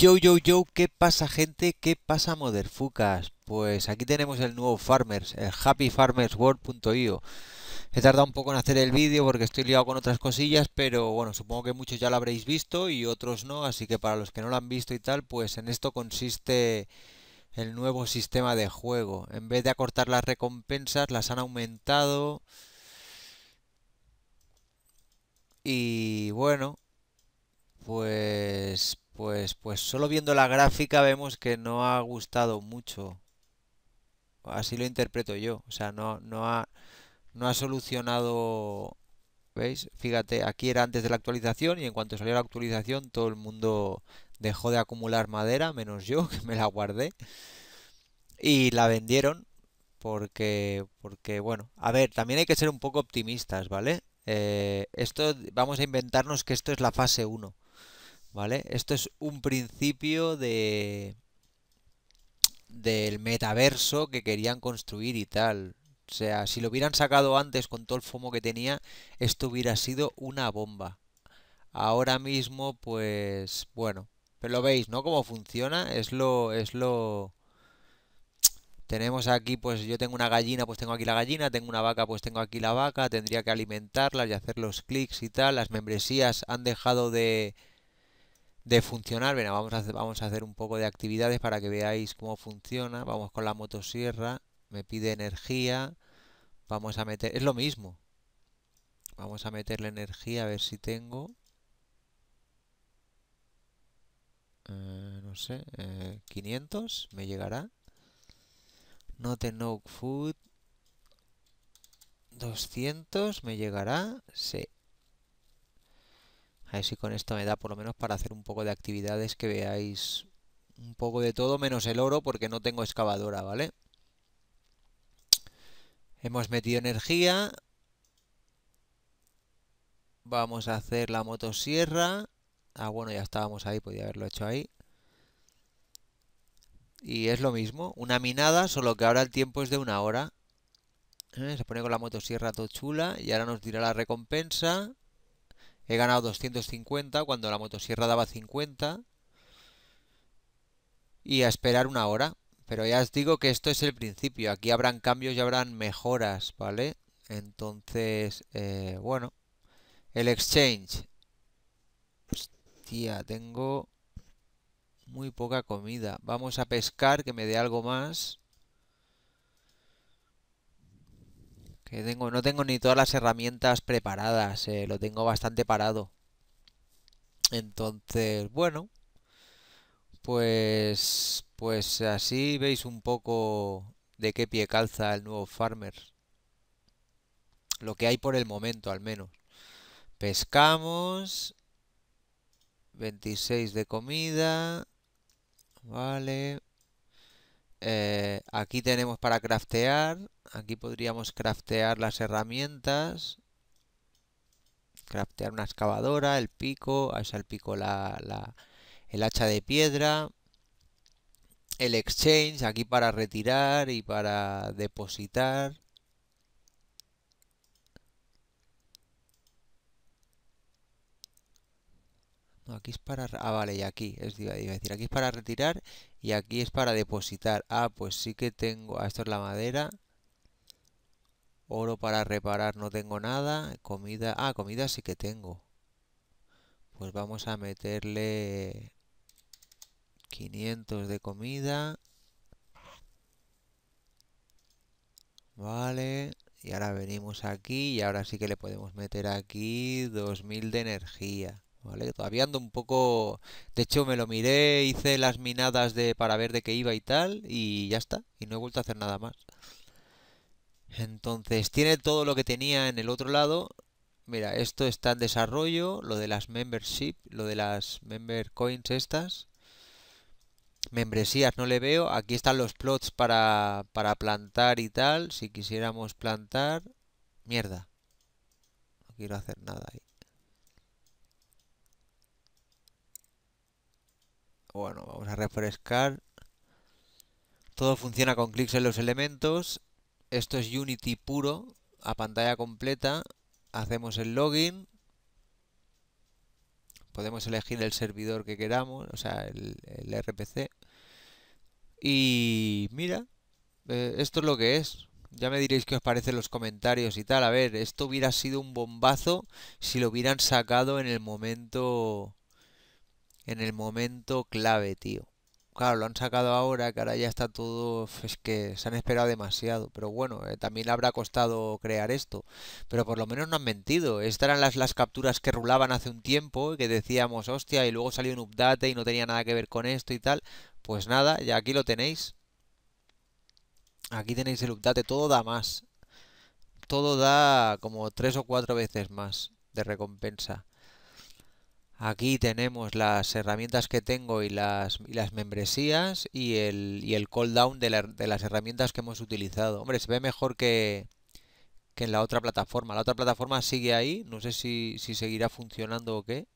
Yo, yo, yo, ¿qué pasa gente? ¿Qué pasa moderfucas? Pues aquí tenemos el nuevo Farmers, el happyfarmersworld.io. He tardado un poco en hacer el vídeo porque estoy liado con otras cosillas, pero bueno, supongo que muchos ya lo habréis visto y otros no, así que para los que no lo han visto y tal, pues en esto consiste el nuevo sistema de juego. En vez de acortar las recompensas, las han aumentado. Y bueno, pues pues, pues solo viendo la gráfica vemos que no ha gustado mucho. Así lo interpreto yo. O sea, no, no, ha, no ha solucionado... ¿Veis? Fíjate, aquí era antes de la actualización y en cuanto salió la actualización todo el mundo dejó de acumular madera, menos yo, que me la guardé. Y la vendieron porque, porque bueno, a ver, también hay que ser un poco optimistas, ¿vale? Eh, esto, vamos a inventarnos que esto es la fase 1. ¿Vale? Esto es un principio de del metaverso que querían construir y tal. O sea, si lo hubieran sacado antes con todo el fomo que tenía, esto hubiera sido una bomba. Ahora mismo, pues, bueno, pero lo veis, ¿no? Cómo funciona, es lo, es lo... Tenemos aquí, pues yo tengo una gallina, pues tengo aquí la gallina, tengo una vaca, pues tengo aquí la vaca, tendría que alimentarla y hacer los clics y tal. Las membresías han dejado de, de funcionar. Venga, vamos a, hacer, vamos a hacer un poco de actividades para que veáis cómo funciona. Vamos con la motosierra, me pide energía, vamos a meter, es lo mismo. Vamos a meterle energía a ver si tengo. Eh, no sé, 500 eh, me llegará. No tengo food. 200 me llegará. Sí. A ver si con esto me da por lo menos para hacer un poco de actividades que veáis un poco de todo, menos el oro, porque no tengo excavadora, ¿vale? Hemos metido energía. Vamos a hacer la motosierra. Ah, bueno, ya estábamos ahí, podía haberlo hecho ahí. Y es lo mismo, una minada, solo que ahora el tiempo es de una hora. ¿Eh? Se pone con la motosierra todo chula y ahora nos dirá la recompensa. He ganado 250 cuando la motosierra daba 50. Y a esperar una hora. Pero ya os digo que esto es el principio. Aquí habrán cambios y habrán mejoras, ¿vale? Entonces, eh, bueno. El exchange. Hostia, tengo muy poca comida. Vamos a pescar, que me dé algo más. Que no tengo ni todas las herramientas preparadas, eh, lo tengo bastante parado. Entonces, bueno, pues, pues así veis un poco de qué pie calza el nuevo farmer. Lo que hay por el momento, al menos. Pescamos. 26 de comida. Vale. Eh, aquí tenemos para craftear. Aquí podríamos craftear las herramientas. Craftear una excavadora, el pico, el pico, la, el hacha de piedra. El exchange, aquí para retirar y para depositar. aquí es para... Ah, vale, y aquí, decir, aquí es para retirar y aquí es para depositar. Ah, pues sí que tengo... Ah, esto es la madera. Oro para reparar no tengo nada. Comida... Ah, comida sí que tengo. Pues vamos a meterle 500 de comida. Vale, y ahora venimos aquí y ahora sí que le podemos meter aquí 2000 de energía. ¿vale? Todavía ando un poco... De hecho, me lo miré, hice las minadas de para ver de qué iba y tal, y ya está. Y no he vuelto a hacer nada más. Entonces, tiene todo lo que tenía en el otro lado. Mira, esto está en desarrollo, lo de las membership, lo de las member coins estas. Membresías no le veo. Aquí están los plots para, para plantar y tal. Si quisiéramos plantar... Mierda. No quiero hacer nada ahí. Bueno, vamos a refrescar. Todo funciona con clics en los elementos. Esto es Unity puro, a pantalla completa. Hacemos el login. Podemos elegir el servidor que queramos, o sea, el, RPC. Y mira, eh, esto es lo que es. Ya me diréis qué os parece los comentarios y tal. A ver, esto hubiera sido un bombazo si lo hubieran sacado en el momento en el momento clave, tío. Claro, lo han sacado ahora, que ahora ya está todo... Es que se han esperado demasiado. Pero bueno, eh, también habrá costado crear esto. Pero por lo menos no han mentido. Estas eran las, las capturas que rulaban hace un tiempo, que decíamos, hostia, y luego salió un update y no tenía nada que ver con esto y tal. Pues nada, ya aquí lo tenéis. Aquí tenéis el update, todo da más. Todo da como tres o cuatro veces más de recompensa. Aquí tenemos las herramientas que tengo y las, las membresías y el, y call de, las herramientas que hemos utilizado. Hombre, se ve mejor que, en la otra plataforma. La otra plataforma sigue ahí, no sé si, seguirá funcionando o qué.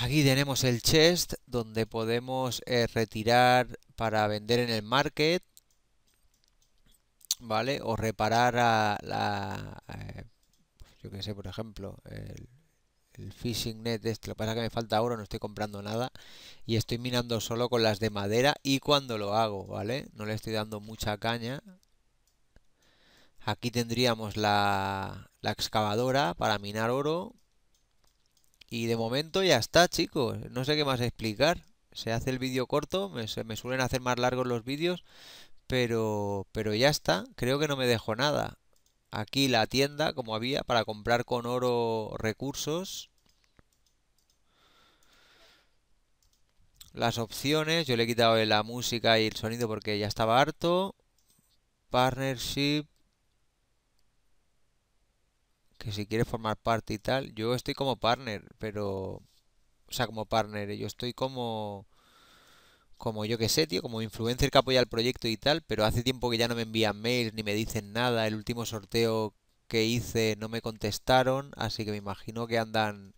Aquí tenemos el chest donde podemos eh, retirar para vender en el market, ¿vale? O reparar a la... Eh, pues yo qué sé, por ejemplo, el Fishing Net, este, lo que pasa es que me falta oro, no estoy comprando nada y estoy minando solo con las de madera y cuando lo hago, ¿vale? No le estoy dando mucha caña. Aquí tendríamos la, la excavadora para minar oro y de momento ya está, chicos, no sé qué más explicar. Se hace el vídeo corto, me, me suelen hacer más largos los vídeos, pero, pero ya está, creo que no me dejo nada aquí la tienda, como había, para comprar con oro recursos. Las opciones, yo le he quitado la música y el sonido porque ya estaba harto. Partnership. Que si quiere formar parte y tal. Yo estoy como partner, pero... O sea, como partner, ¿eh? yo estoy como como yo que sé, tío, como influencer que apoya el proyecto y tal, pero hace tiempo que ya no me envían mails ni me dicen nada. El último sorteo que hice no me contestaron, así que me imagino que andan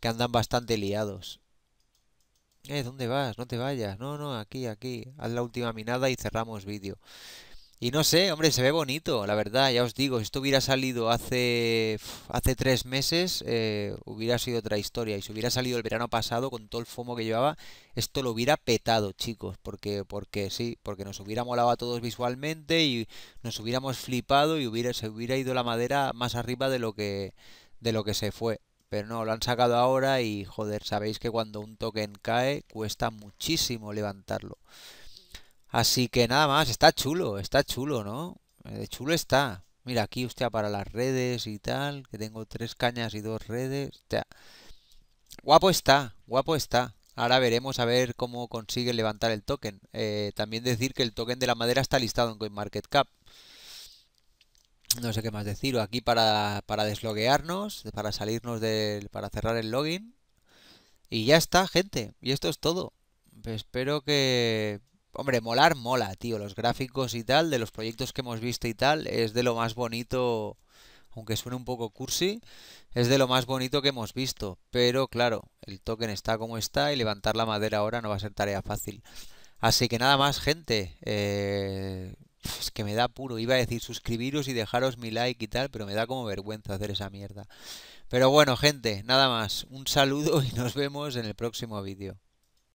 que andan bastante liados. Eh, ¿dónde vas? No te vayas. No, no, aquí, aquí. Haz la última minada y cerramos vídeo. Y no sé, hombre, se ve bonito, la verdad, ya os digo, si esto hubiera salido hace, hace tres meses, eh, hubiera sido otra historia. Y si hubiera salido el verano pasado con todo el fomo que llevaba, esto lo hubiera petado, chicos, porque, porque sí, porque nos hubiera molado a todos visualmente y nos hubiéramos flipado y hubiera, se hubiera ido la madera más arriba de lo que, de lo que se fue. Pero no, lo han sacado ahora y joder, sabéis que cuando un token cae cuesta muchísimo levantarlo. Así que nada más, está chulo, está chulo, ¿no? Eh, de chulo está. Mira, aquí usted para las redes y tal, que tengo tres cañas y dos redes. guapo está, guapo está. Ahora veremos a ver cómo consigue levantar el token. Eh, también decir que el token de la madera está listado en CoinMarketCap. No sé qué más decir. Aquí para, desloguearnos, para salirnos del. para cerrar el login. Y ya está, gente. Y esto es todo. espero que Hombre, molar mola, tío. Los gráficos y tal, de los proyectos que hemos visto y tal, es de lo más bonito, aunque suene un poco cursi, es de lo más bonito que hemos visto. Pero claro, el token está como está y levantar la madera ahora no va a ser tarea fácil. Así que nada más, gente. Eh, es que me da puro. Iba a decir suscribiros y dejaros mi like y tal, pero me da como vergüenza hacer esa mierda. Pero bueno, gente, nada más. Un saludo y nos vemos en el próximo vídeo.